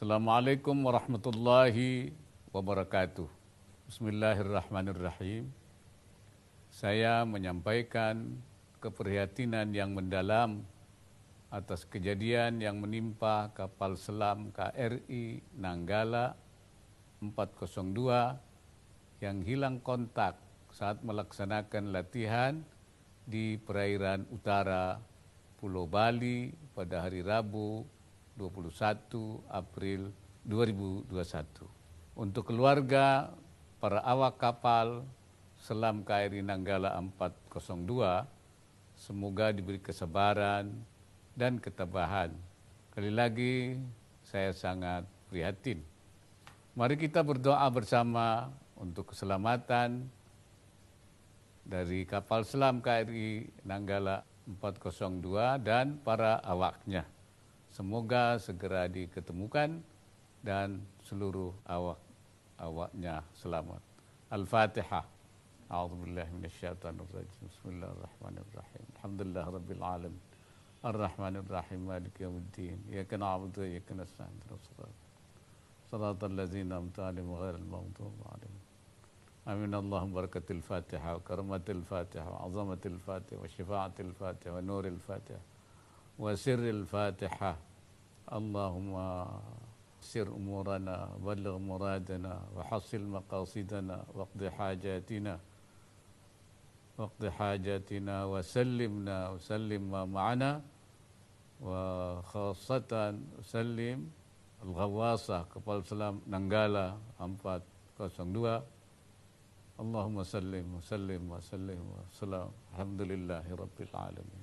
Assalamualaikum warahmatullahi wabarakatuh. Bismillahirrahmanirrahim. Saya menyampaikan keprihatinan yang mendalam atas kejadian yang menimpa kapal selam KRI Nanggala 402 yang hilang kontak saat melaksanakan latihan di perairan utara Pulau Bali pada hari Rabu 21 April 2021. Untuk keluarga, para awak kapal, selam KRI Nanggala 402, semoga diberi kesabaran dan ketabahan. Kali lagi, saya sangat prihatin. Mari kita berdoa bersama untuk keselamatan dari kapal selam KRI Nanggala 402 dan para awaknya. Semoga segera diketemukan dan seluruh awak awaknya selamat. Al-Fatihah. أعوذ بالله من الشيطان الرجيم بسم الله الرحمن الرحيم الحمد لله رب العالمين الرحمن الرحيم مالك يوم الدين إياك نعبد وإياك نستعين صراط صراط الذين أنعمت عليهم غير المغضوب عليهم آمين اللهم بركة الفاتحة وكرمة الفاتحة وعظمة الفاتحة وشفاعة الفاتحة ونور الفاتحة وسر الفاتحة اللهم سر أمورنا بلغ مرادنا وحصل مقاصدنا واقض حاجاتنا واقض حاجاتنا وسلمنا وسلم ما معنا وخاصة سلم الغواصة قبل سلام نانغالا 402 اللهم سلم وسلم وسلم وسلم الحمد لله رب العالمين